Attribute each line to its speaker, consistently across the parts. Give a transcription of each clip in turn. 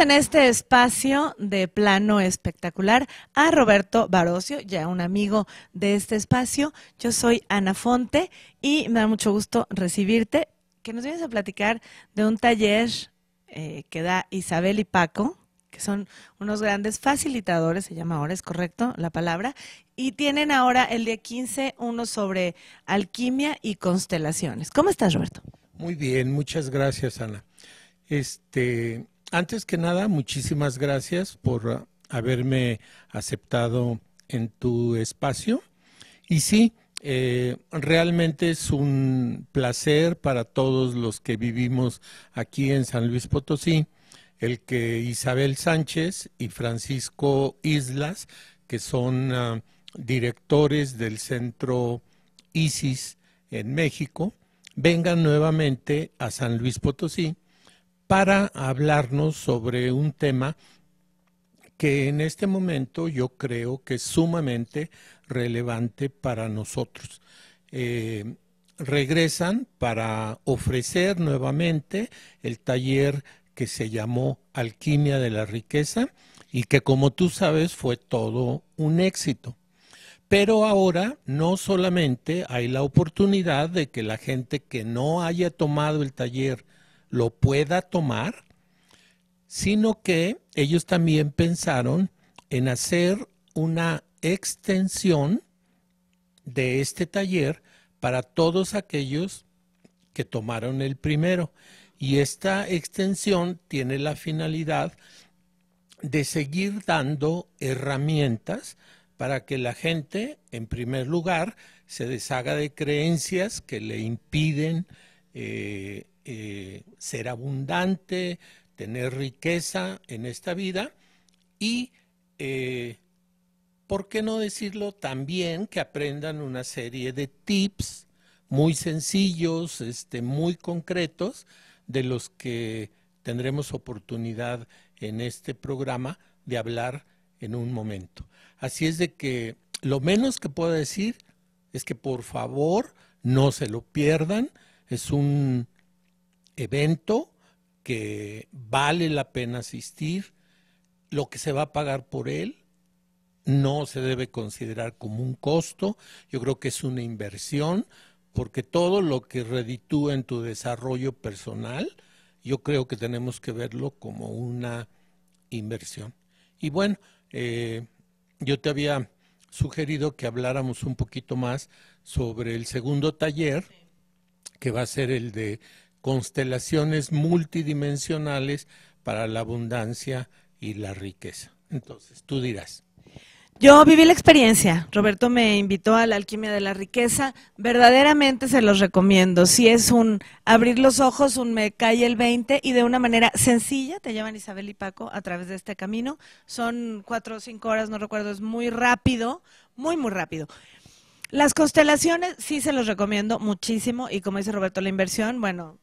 Speaker 1: en este espacio de plano espectacular a Roberto Barocio, ya un amigo de este espacio. Yo soy Ana Fonte y me da mucho gusto recibirte, que nos vienes a platicar de un taller eh, que da Isabel y Paco, que son unos grandes facilitadores, se llama ahora, es correcto la palabra, y tienen ahora el día 15 uno sobre alquimia y constelaciones. ¿Cómo estás, Roberto?
Speaker 2: Muy bien, muchas gracias, Ana. Este, antes que nada, muchísimas gracias por ah, haberme aceptado en tu espacio. Y sí, eh, realmente es un placer para todos los que vivimos aquí en San Luis Potosí el que Isabel Sánchez y Francisco Islas, que son ah, directores del centro ISIS en México, vengan nuevamente a San Luis Potosí para hablarnos sobre un tema que en este momento yo creo que es sumamente relevante para nosotros. Eh, regresan para ofrecer nuevamente el taller que se llamó Alquimia de la Riqueza y que como tú sabes fue todo un éxito. Pero ahora no solamente hay la oportunidad de que la gente que no haya tomado el taller lo pueda tomar, sino que ellos también pensaron en hacer una extensión de este taller para todos aquellos que tomaron el primero. Y esta extensión tiene la finalidad de seguir dando herramientas para que la gente, en primer lugar, se deshaga de creencias que le impiden eh, eh, ser abundante, tener riqueza en esta vida y, eh, ¿por qué no decirlo también que aprendan una serie de tips muy sencillos, este, muy concretos, de los que tendremos oportunidad en este programa de hablar en un momento. Así es de que lo menos que puedo decir es que por favor no se lo pierdan. Es un evento que vale la pena asistir, lo que se va a pagar por él no se debe considerar como un costo, yo creo que es una inversión, porque todo lo que reditúa en tu desarrollo personal, yo creo que tenemos que verlo como una inversión. Y bueno, eh, yo te había sugerido que habláramos un poquito más sobre el segundo taller, que va a ser el de constelaciones multidimensionales para la abundancia y la riqueza. Entonces, tú dirás.
Speaker 1: Yo viví la experiencia. Roberto me invitó a la alquimia de la riqueza. Verdaderamente se los recomiendo. Si es un abrir los ojos, un me cae el 20 y de una manera sencilla te llevan Isabel y Paco a través de este camino. Son cuatro o cinco horas, no recuerdo, es muy rápido, muy, muy rápido. Las constelaciones sí se los recomiendo muchísimo y como dice Roberto, la inversión, bueno,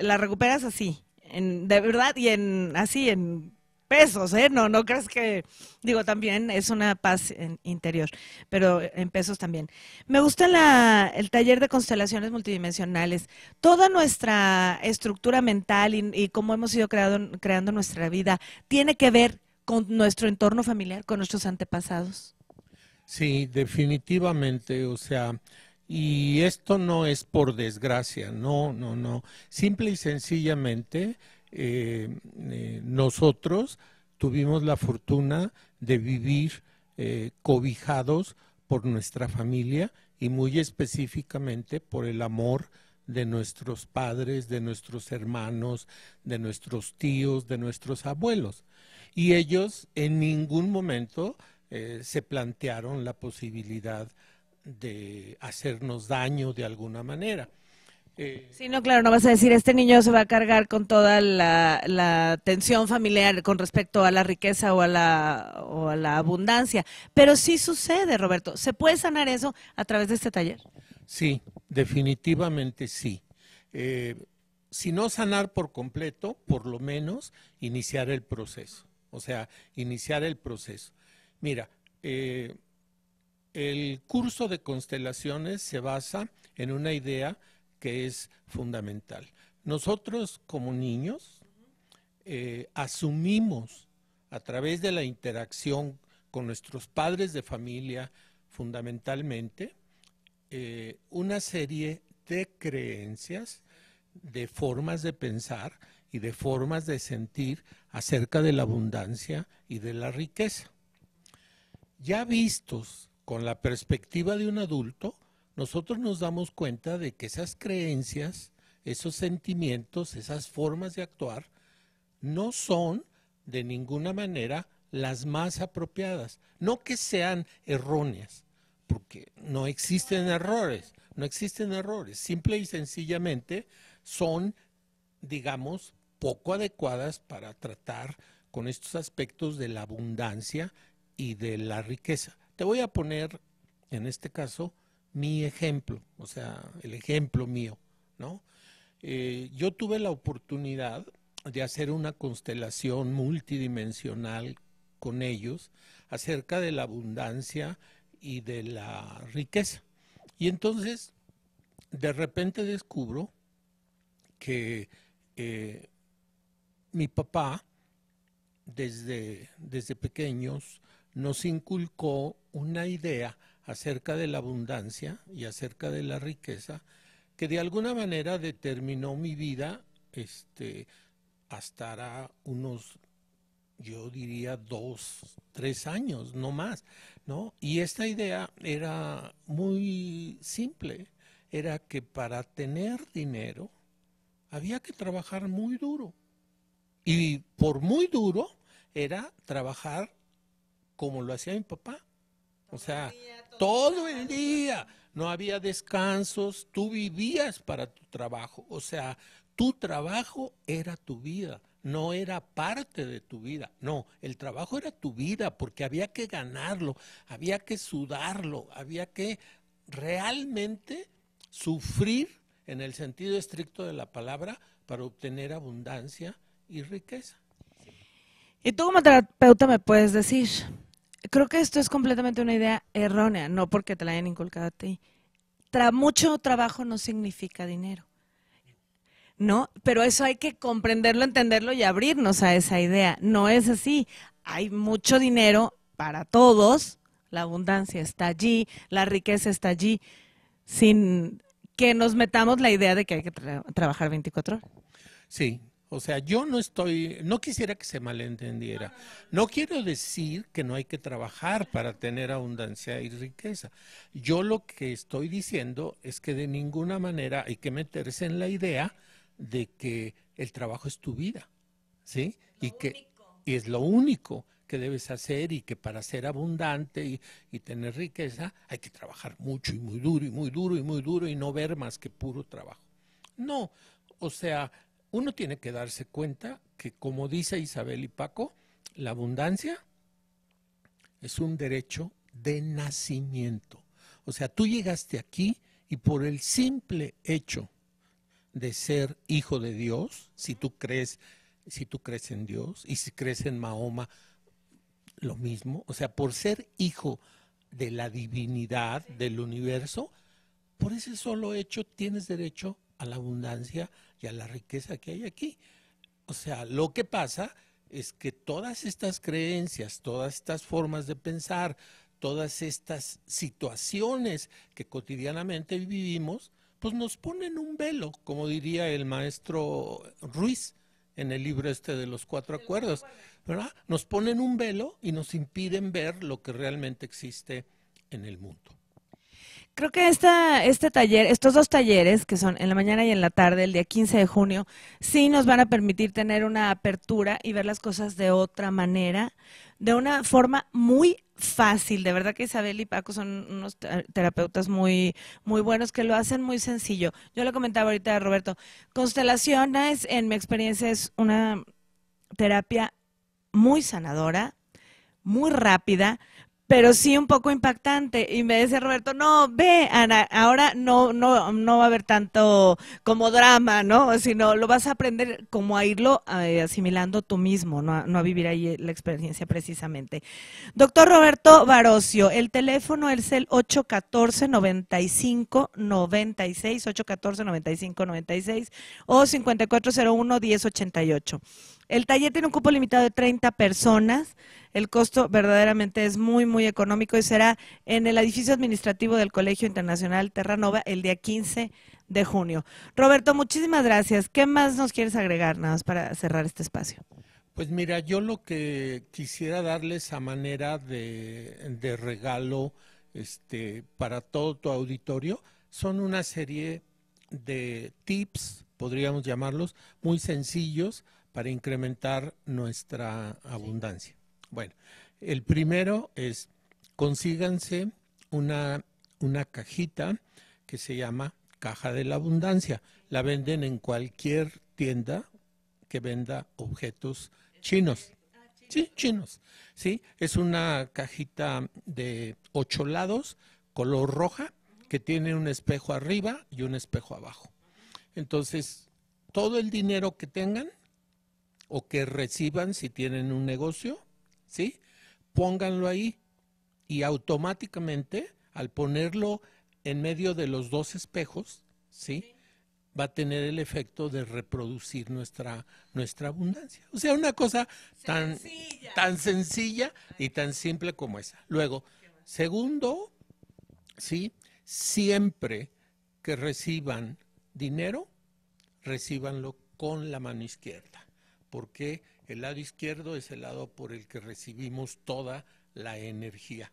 Speaker 1: la recuperas así, de verdad, y así, en pesos, ¿eh? No, no crees que, digo, también es una paz interior, pero en pesos también. Me gusta el taller de constelaciones multidimensionales. Toda nuestra estructura mental y, cómo hemos ido creando nuestra vida tiene que ver con nuestro entorno familiar, con nuestros antepasados.
Speaker 2: Sí, definitivamente, o sea, y esto no es por desgracia, no, no, no. Simple y sencillamente eh, eh, nosotros tuvimos la fortuna de vivir eh, cobijados por nuestra familia y muy específicamente por el amor de nuestros padres, de nuestros hermanos, de nuestros tíos, de nuestros abuelos. Y ellos en ningún momento se plantearon la posibilidad de hacernos daño de alguna manera. Eh,
Speaker 1: sí, no, claro, no vas a decir, este niño se va a cargar con toda la, tensión familiar con respecto a la riqueza o a la, abundancia. Pero sí sucede, Roberto. ¿Se puede sanar eso a través de este taller?
Speaker 2: Sí, definitivamente sí. Eh, si no sanar por completo, por lo menos iniciar el proceso. O sea, iniciar el proceso. Mira, eh, el curso de constelaciones se basa en una idea que es fundamental. Nosotros como niños eh, asumimos a través de la interacción con nuestros padres de familia fundamentalmente eh, una serie de creencias, de formas de pensar y de formas de sentir acerca de la abundancia y de la riqueza. Ya vistos con la perspectiva de un adulto, nosotros nos damos cuenta de que esas creencias, esos sentimientos, esas formas de actuar, no son de ninguna manera las más apropiadas. No que sean erróneas, porque no existen errores, no existen errores. Simple y sencillamente son, digamos, poco adecuadas para tratar con estos aspectos de la abundancia y de la riqueza. Te voy a poner, en este caso, mi ejemplo, o sea, el ejemplo mío, ¿no? Eh, yo tuve la oportunidad de hacer una constelación multidimensional con ellos acerca de la abundancia y de la riqueza. Y entonces, de repente descubro que eh, mi papá, desde, desde pequeños, nos inculcó una idea acerca de la abundancia y acerca de la riqueza que de alguna manera determinó mi vida este, hasta unos, yo diría, dos, tres años, no más, ¿no? Y esta idea era muy simple, era que para tener dinero había que trabajar muy duro. Y por muy duro era trabajar como lo hacía mi papá. O sea, todo el día, no había descansos, tú vivías para tu trabajo, o sea, tu trabajo era tu vida, no era parte de tu vida, no, el trabajo era tu vida porque había que ganarlo, había que sudarlo, había que realmente sufrir en el sentido estricto de la palabra para obtener abundancia y riqueza. ¿Y tú como
Speaker 1: terapeuta me puedes decir? creo que esto es completamente una idea errónea, no porque te la hayan inculcado a ti. Tra mucho trabajo no significa dinero. ¿No? Pero eso hay que comprenderlo, entenderlo y abrirnos a esa idea. No es así. Hay mucho dinero para todos. La abundancia está allí, la riqueza está allí, sin que nos metamos la idea de que hay que trabajar
Speaker 2: 24 horas. Sí, o sea, yo no estoy, no quisiera que se malentendiera. No quiero decir que no hay que trabajar para tener abundancia y riqueza. Yo lo que estoy diciendo es que de ninguna manera hay que meterse en la idea de que el trabajo es tu vida, ¿sí? y que y es lo único que debes hacer y que para ser abundante y tener riqueza hay que trabajar mucho y muy duro y muy duro y muy duro y no ver más que puro trabajo. No, o sea, uno tiene que darse cuenta que, como dice Isabel y Paco, la abundancia es un derecho de nacimiento. O sea, tú llegaste aquí y por el simple hecho de ser hijo de Dios, si tú crees, si tú crees en Dios y si crees en Mahoma, lo mismo, o sea, por ser hijo de la divinidad del universo, por ese solo hecho tienes derecho a la abundancia y a la riqueza que hay aquí. O sea, lo que pasa es que todas estas creencias, todas estas formas de pensar, todas estas situaciones que cotidianamente vivimos, pues nos ponen un velo, como diría el maestro Ruiz en el libro este de los cuatro acuerdos, ¿verdad? Nos ponen un velo y nos impiden ver lo que realmente existe en el mundo
Speaker 1: creo que esta, este taller, estos dos talleres, que son en la mañana y en la tarde, el día 15 de junio, sí nos van a permitir tener una apertura y ver las cosas de otra manera, de una forma muy fácil. De verdad que Isabel y Paco son unos terapeutas muy, muy buenos que lo hacen muy sencillo. Yo lo comentaba ahorita a Roberto, es, en mi experiencia, es una terapia muy sanadora, muy rápida, pero sí un poco impactante. Y me dice Roberto, no, ve, Ana, ahora no, no, no va a haber tanto como drama, ¿no? Sino lo vas a aprender como a irlo eh, asimilando tú mismo, no a, no a vivir ahí la experiencia precisamente. Doctor Roberto Varosio, el teléfono es el 814 9596 814 9596 o 5401-1088. El taller tiene un cupo limitado de 30 personas. El costo verdaderamente es muy, muy económico y será en el edificio administrativo del Colegio Internacional Terranova el día 15 de junio. Roberto, muchísimas gracias. ¿Qué más nos quieres agregar nada más para cerrar este espacio?
Speaker 2: Pues mira, yo lo que quisiera darles a manera de, de regalo este, para todo tu auditorio son una serie de tips, podríamos llamarlos, muy sencillos para incrementar nuestra abundancia. Bueno, el primero es consíganse una, una cajita que se llama caja de la abundancia. La venden en cualquier tienda que venda objetos chinos. Sí, chinos. Sí, es una cajita de ocho lados, color roja, que tiene un espejo arriba y un espejo abajo. Entonces, todo el dinero que tengan o que reciban si tienen un negocio, ¿sí? Pónganlo ahí y automáticamente al ponerlo en medio de los dos espejos, ¿sí? va a tener el efecto de reproducir nuestra, nuestra abundancia. O sea, una cosa Tan, tan sencilla y tan simple como esa. Luego, segundo, ¿sí? siempre que reciban dinero, recibanlo con la mano izquierda porque el lado izquierdo es el lado por el que recibimos toda la energía,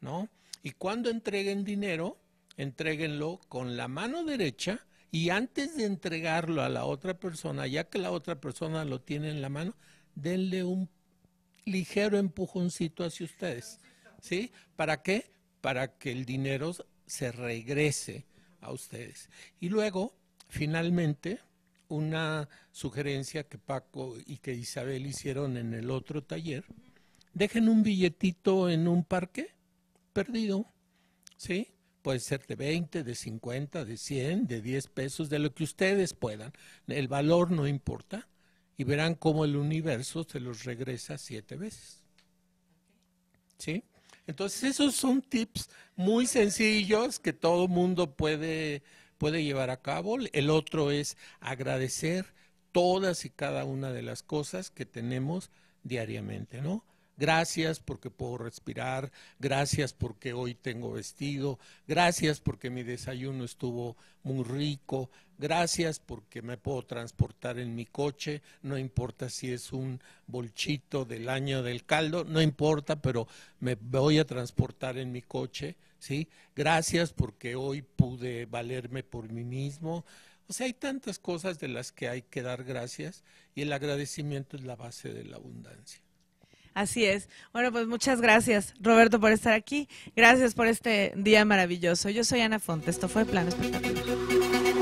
Speaker 2: ¿no? Y cuando entreguen dinero, entreguenlo con la mano derecha y antes de entregarlo a la otra persona, ya que la otra persona lo tiene en la mano, denle un ligero empujoncito hacia ustedes, ¿sí? ¿Para qué? Para que el dinero se regrese a ustedes. Y luego, finalmente, una sugerencia que Paco y que Isabel hicieron en el otro taller. Dejen un billetito en un parque perdido, ¿sí? Puede ser de 20, de 50, de 100, de 10 pesos, de lo que ustedes puedan. El valor no importa y verán cómo el universo se los regresa siete veces. ¿Sí? Entonces esos son tips muy sencillos que todo mundo puede puede llevar a cabo. El otro es agradecer todas y cada una de las cosas que tenemos diariamente, ¿no? Gracias porque puedo respirar, gracias porque hoy tengo vestido, gracias porque mi desayuno estuvo muy rico, gracias porque me puedo transportar en mi coche, no importa si es un bolchito del año del caldo, no importa, pero me voy a transportar en mi coche ¿sí? Gracias porque hoy pude valerme por mí mismo. O sea, hay tantas cosas de las que hay que dar gracias y el agradecimiento es la base de la abundancia.
Speaker 1: Así es. Bueno, pues muchas gracias, Roberto, por estar aquí. Gracias por este día maravilloso. Yo soy Ana Fonte. Esto fue Plan
Speaker 2: Espectacular.